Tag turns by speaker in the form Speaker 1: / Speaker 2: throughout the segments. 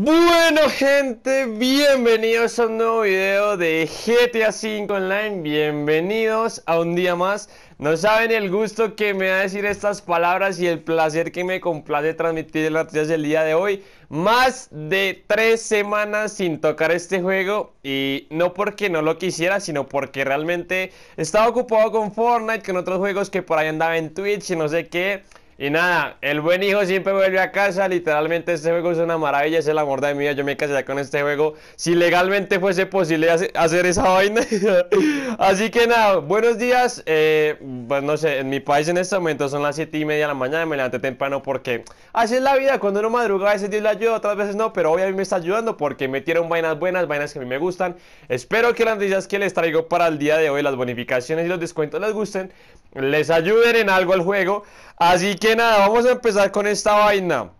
Speaker 1: Bueno gente, bienvenidos a un nuevo video de GTA V Online, bienvenidos a un día más No saben el gusto que me da decir estas palabras y el placer que me complace transmitir las noticias del día de hoy Más de tres semanas sin tocar este juego y no porque no lo quisiera, sino porque realmente estaba ocupado con Fortnite, con otros juegos que por ahí andaba en Twitch y no sé qué y nada, el buen hijo siempre vuelve a casa. Literalmente, este juego es una maravilla. Es el amor de mi vida. Yo me casaría con este juego. Si legalmente fuese posible hacer esa vaina. Así que nada, buenos días. Eh, pues no sé, en mi país en este momento son las 7 y media de la mañana. Me levanté temprano porque así es la vida. Cuando uno madruga, a veces Dios le ayuda, otras veces no. Pero hoy a mí me está ayudando porque metieron vainas buenas, vainas que a mí me gustan. Espero que las noticias que les traigo para el día de hoy, las bonificaciones y los descuentos les gusten, les ayuden en algo al juego. Así que nada, vamos a empezar con esta vaina.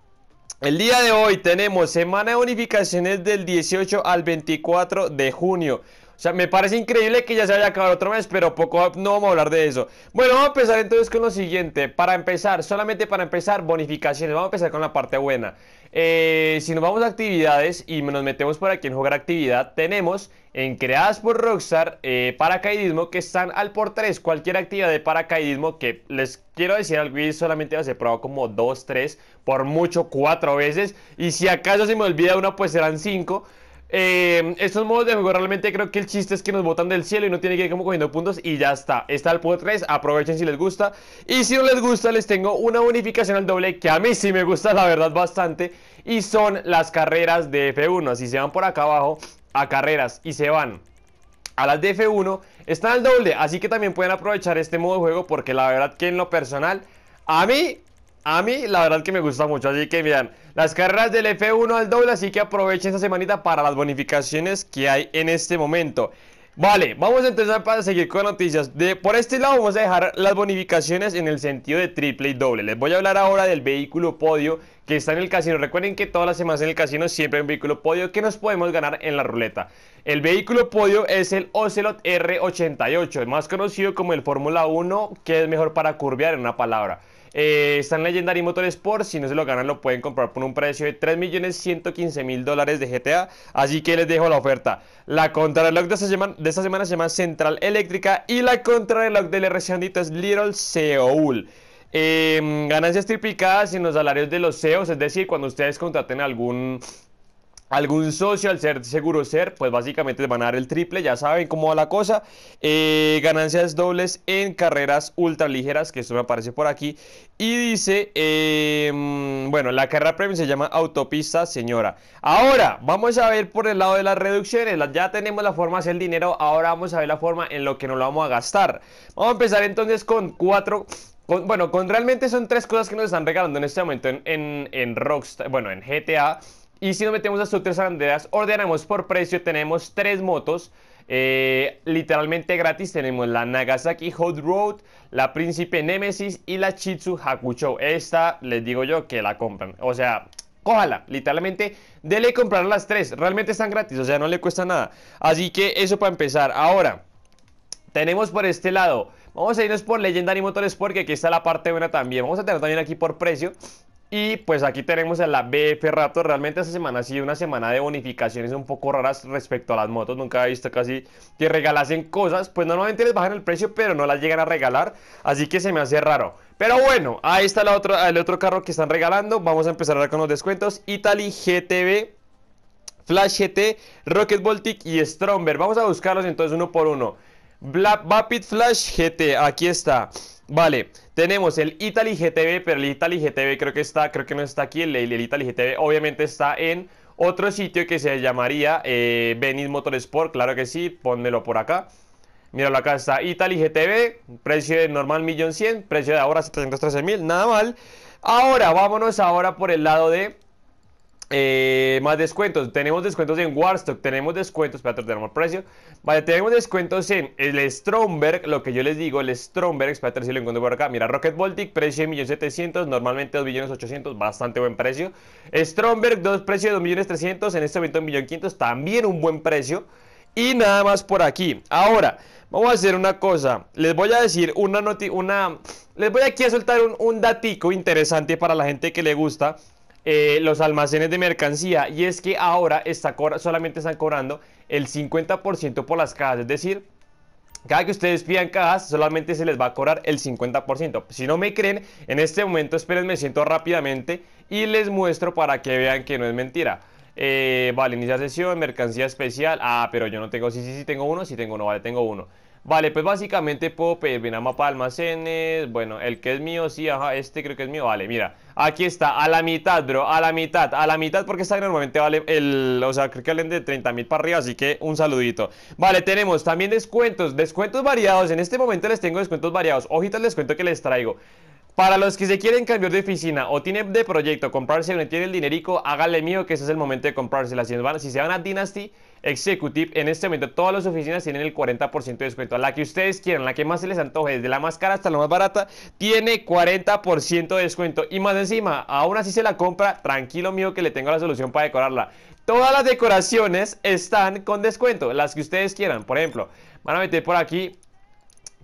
Speaker 1: El día de hoy tenemos semana de bonificaciones del 18 al 24 de junio. O sea, me parece increíble que ya se haya acabado otro mes, pero poco no vamos a hablar de eso. Bueno, vamos a empezar entonces con lo siguiente. Para empezar, solamente para empezar, bonificaciones. Vamos a empezar con la parte buena. Eh, si nos vamos a actividades y nos metemos por aquí en jugar actividad, tenemos en creadas por Rockstar eh, paracaidismo que están al por 3. Cualquier actividad de paracaidismo que les quiero decir al y solamente va a ser probado como 2, 3, por mucho 4 veces. Y si acaso se me olvida una, pues serán 5. Eh, estos modos de juego realmente creo que el chiste es que nos botan del cielo y no tiene que ir como cogiendo puntos y ya está. Está el poder 3, aprovechen si les gusta. Y si no les gusta, les tengo una bonificación al doble que a mí sí me gusta, la verdad, bastante. Y son las carreras de F1. Si se van por acá abajo a carreras y se van a las de F1, están al doble. Así que también pueden aprovechar este modo de juego porque la verdad que en lo personal, a mí a mí la verdad que me gusta mucho, así que miren, las carreras del F1 al doble, así que aprovechen esta semanita para las bonificaciones que hay en este momento. Vale, vamos a empezar para seguir con noticias. De, por este lado vamos a dejar las bonificaciones en el sentido de triple y doble. Les voy a hablar ahora del vehículo podio que está en el casino. Recuerden que todas las semanas en el casino siempre hay un vehículo podio que nos podemos ganar en la ruleta. El vehículo podio es el Ocelot R88, más conocido como el Fórmula 1, que es mejor para curvear en una palabra. Eh, están está en Legendary Motorsports. Si no se lo ganan, lo pueden comprar por un precio de 3.115.000 dólares de GTA. Así que les dejo la oferta. La contrarreloj de esta semana, de esta semana se llama Central Eléctrica. Y la contrarreloj del RC es Little Seoul. Em, ganancias triplicadas en los salarios de los CEOs, es decir, cuando ustedes contraten algún algún socio al ser seguro ser, pues básicamente van a dar el triple, ya saben cómo va la cosa. Eh, ganancias dobles en carreras ultraligeras, que esto me aparece por aquí. Y dice, eh, mm, bueno, la carrera premium se llama autopista señora. Ahora, vamos a ver por el lado de las reducciones. Ya tenemos la forma de hacer el dinero, ahora vamos a ver la forma en lo que nos lo vamos a gastar. Vamos a empezar entonces con cuatro bueno, con realmente son tres cosas que nos están regalando en este momento en, en bueno, en GTA, y si nos metemos a tres Banderas, ordenamos por precio, tenemos tres motos. Eh, literalmente gratis tenemos la Nagasaki Hot Road, la Príncipe Nemesis y la Chitsu Hakucho. Esta les digo yo que la compran. O sea, cójala, literalmente dele comprar las tres. Realmente están gratis, o sea, no le cuesta nada. Así que eso para empezar. Ahora, tenemos por este lado. Vamos a irnos por Legendary Motorsport, que aquí está la parte buena también. Vamos a tener también aquí por precio. Y pues aquí tenemos a la BF Raptor. Realmente esta semana ha sido una semana de bonificaciones un poco raras respecto a las motos. Nunca he visto casi que regalasen cosas. Pues normalmente les bajan el precio, pero no las llegan a regalar. Así que se me hace raro. Pero bueno, ahí está la otra, el otro carro que están regalando. Vamos a empezar ahora con los descuentos. Italy GTB. Flash GT, Rocket Baltic y Stromberg. Vamos a buscarlos entonces uno por uno. Black Flash GT, aquí está. Vale, tenemos el Italy GTB, pero el Italy GTB creo que está, creo que no está aquí. El, el Italy GTB obviamente está en otro sitio que se llamaría eh, Venice Motorsport, claro que sí, póndelo por acá. Míralo acá, está Italy GTB, precio de normal 1.100.000, precio de ahora 713.000, nada mal. Ahora, vámonos ahora por el lado de eh, más descuentos. Tenemos descuentos en Warstock, tenemos descuentos, para tenemos precio. Vale, tenemos descuentos en el Stromberg, lo que yo les digo, el Stromberg, espérate si lo encuentro por acá. Mira, Rocket Baltic, precio de 1.700.000, normalmente 2.800.000, bastante buen precio. Stromberg, dos precios de 2.300.000, en este momento 1.500.000, también un buen precio. Y nada más por aquí. Ahora, vamos a hacer una cosa. Les voy a decir una noticia una... Les voy aquí a soltar un, un datico interesante para la gente que le gusta eh, los almacenes de mercancía y es que ahora está solamente están cobrando el 50% por las cajas, es decir, cada que ustedes pidan cajas, solamente se les va a cobrar el 50%. Si no me creen, en este momento me siento rápidamente y les muestro para que vean que no es mentira. Eh, vale, inicia sesión, mercancía especial. Ah, pero yo no tengo, sí, sí, sí, tengo uno, si tengo uno, vale, tengo uno. Vale, pues básicamente puedo pedir una mapa de almacenes. Bueno, el que es mío, sí, ajá, este creo que es mío. Vale, mira, aquí está, a la mitad, bro, a la mitad, a la mitad, porque está normalmente vale el. O sea, creo que valen de 30 mil para arriba, así que un saludito. Vale, tenemos también descuentos, descuentos variados. En este momento les tengo descuentos variados. Ojita les cuento que les traigo. Para los que se quieren cambiar de oficina o tienen de proyecto comprarse o tienen el dinerico, hágale mío que ese es el momento de comprársela. Si, si se van a Dynasty Executive, en este momento todas las oficinas tienen el 40% de descuento. la que ustedes quieran, la que más se les antoje, desde la más cara hasta la más barata, tiene 40% de descuento. Y más encima, aún así se la compra, tranquilo mío que le tengo la solución para decorarla. Todas las decoraciones están con descuento, las que ustedes quieran. Por ejemplo, van a meter por aquí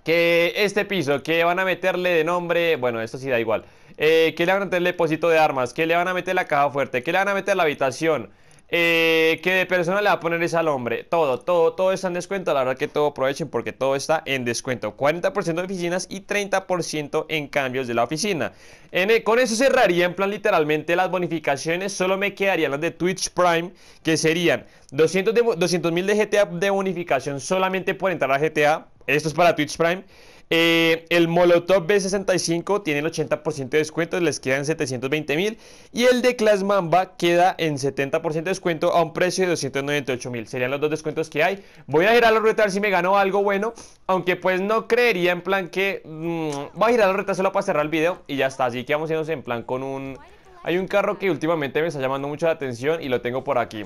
Speaker 1: que este piso, que van a meterle de nombre, bueno, esto sí da igual, eh, que le van a meter el depósito de armas, que le van a meter la caja fuerte, que le van a meter la habitación, eh, que de persona le va a poner ese al hombre, todo, todo, todo está en descuento, la verdad que todo aprovechen porque todo está en descuento, 40% de oficinas y 30% en cambios de la oficina. E, con eso cerraría en plan literalmente las bonificaciones, solo me quedarían las de Twitch Prime, que serían 200 mil de, de GTA de bonificación solamente por entrar a GTA. Esto es para Twitch Prime. Eh, el Molotov B65 tiene el 80% de descuento, les quedan 720 mil. Y el de Class Mamba queda en 70% de descuento a un precio de 298 mil. Serían los dos descuentos que hay. Voy a girar a ver si me ganó algo bueno. Aunque pues no creería en plan que... Mm, Va a girar a los solo para cerrar el video y ya está. Así que vamos a en plan con un... Hay un carro que últimamente me está llamando mucho la atención y lo tengo por aquí.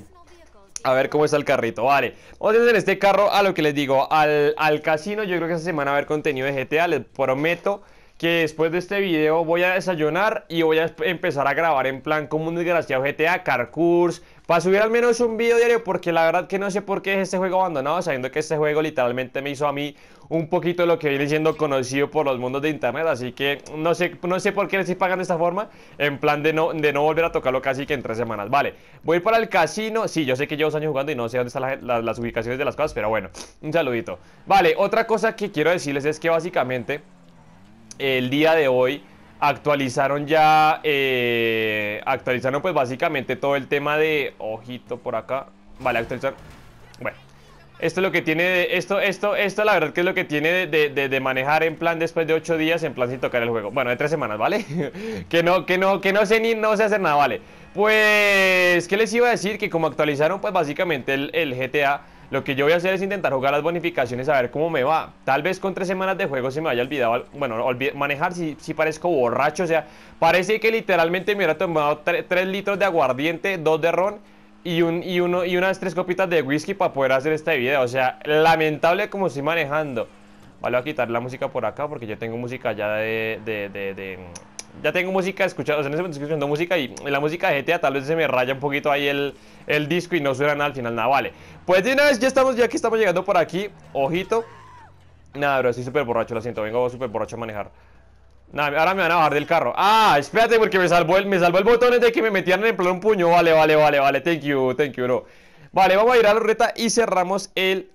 Speaker 1: A ver cómo está el carrito, vale Vamos a en este carro a lo que les digo Al, al casino, yo creo que esta semana va a haber contenido de GTA Les prometo que después de este video voy a desayunar y voy a empezar a grabar en plan como un desgraciado GTA, Carcours, para subir al menos un video diario porque la verdad que no sé por qué es este juego abandonado, sabiendo que este juego literalmente me hizo a mí un poquito lo que viene siendo conocido por los mundos de internet, así que no sé, no sé por qué les estoy pagando de esta forma, en plan de no, de no volver a tocarlo casi que en tres semanas. Vale, voy para el casino, sí, yo sé que llevo dos años jugando y no sé dónde están las ubicaciones de las cosas, pero bueno, un saludito. Vale, otra cosa que quiero decirles es que básicamente el día de hoy actualizaron ya, eh, actualizaron pues básicamente todo el tema de, ojito por acá, vale, actualizaron bueno, esto es lo que tiene, de, esto, esto, esto la verdad que es lo que tiene de, manejar en plan después de 8 días, en plan sin tocar el juego, bueno, de tres semanas, ¿vale? que no, que no, que no sé ni, no sé hacer nada, ¿vale? Pues, ¿qué les iba a decir? Que como actualizaron pues básicamente el, el GTA... Lo que yo voy a hacer es intentar jugar las bonificaciones a ver cómo me va. Tal vez con tres semanas de juego se me haya olvidado, bueno, manejar si, parezco borracho. O sea, parece que literalmente me hubiera tomado tres litros de aguardiente, dos de ron y, un, y, uno, y unas tres copitas de whisky para poder hacer este video. O sea, lamentable como estoy manejando. Vale, voy a quitar la música por acá porque yo tengo música ya de ya tengo música escuchada, o sea, en ese momento estoy escuchando música y la música de GTA tal vez se me raya un poquito ahí el, disco y no suena nada al final, nada, vale. Pues de una vez ya estamos, ya aquí estamos llegando por aquí, ojito. Nada, bro, estoy súper borracho, lo siento, vengo súper borracho a manejar. Nada, ahora me van a bajar del carro. Ah, espérate, porque me salvó el, me el botón de que me metieran en plan un puño. Vale, vale, vale, vale, thank you, thank you, bro. Vale, vamos a ir a la reta y cerramos el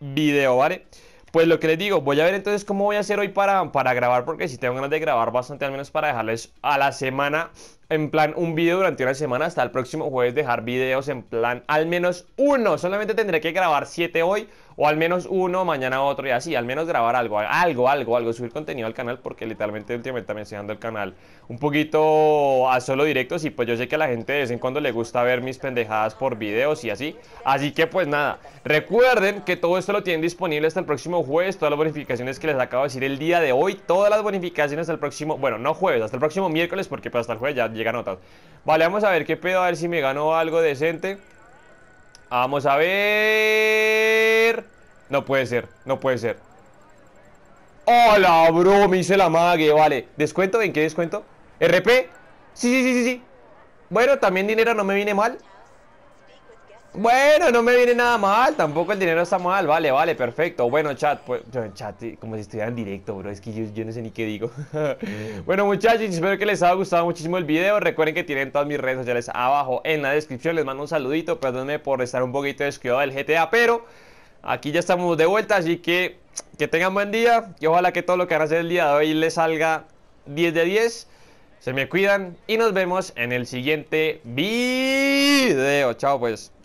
Speaker 1: video, ¿vale? vale pues lo que les digo, voy a ver entonces cómo voy a hacer hoy para, para grabar, porque si tengo ganas de grabar bastante, al menos para dejarles a la semana en plan un video durante una semana hasta el próximo jueves dejar videos en plan al menos uno. Solamente tendré que grabar siete hoy o al menos uno, mañana otro y así. Al menos grabar algo, algo, algo, algo. Subir contenido al canal porque literalmente últimamente me estoy enseñando el canal un poquito a solo directos y pues yo sé que a la gente de vez en cuando le gusta ver mis pendejadas por videos y así. Así que pues nada, recuerden que todo esto lo tienen disponible hasta el próximo jueves. Todas las bonificaciones que les acabo de decir el día de hoy. Todas las bonificaciones hasta el próximo, bueno, no jueves, hasta el próximo miércoles porque pues hasta el jueves ya llega notas. Vale, vamos a ver qué pedo, a ver si me ganó algo decente. Vamos a ver. No puede ser, no puede ser. ¡Hola, bro! Me hice la mague, vale. ¿Descuento? ¿En qué descuento? ¿RP? Sí, sí, sí, sí, sí. Bueno, también dinero no me viene mal. Bueno, no me viene nada mal, tampoco el dinero está mal, vale, vale, perfecto. Bueno, chat, pues, chat, como si estuviera en directo, bro, es que yo, no sé ni qué digo. bueno, muchachos, espero que les haya gustado muchísimo el video. Recuerden que tienen todas mis redes sociales abajo en la descripción. Les mando un saludito, perdónenme por estar un poquito descuidado del GTA, pero aquí ya estamos de vuelta, así que que tengan buen día y ojalá que todo lo que van a hacer el día de hoy les salga 10 de 10. Se me cuidan y nos vemos en el siguiente video. Chao pues.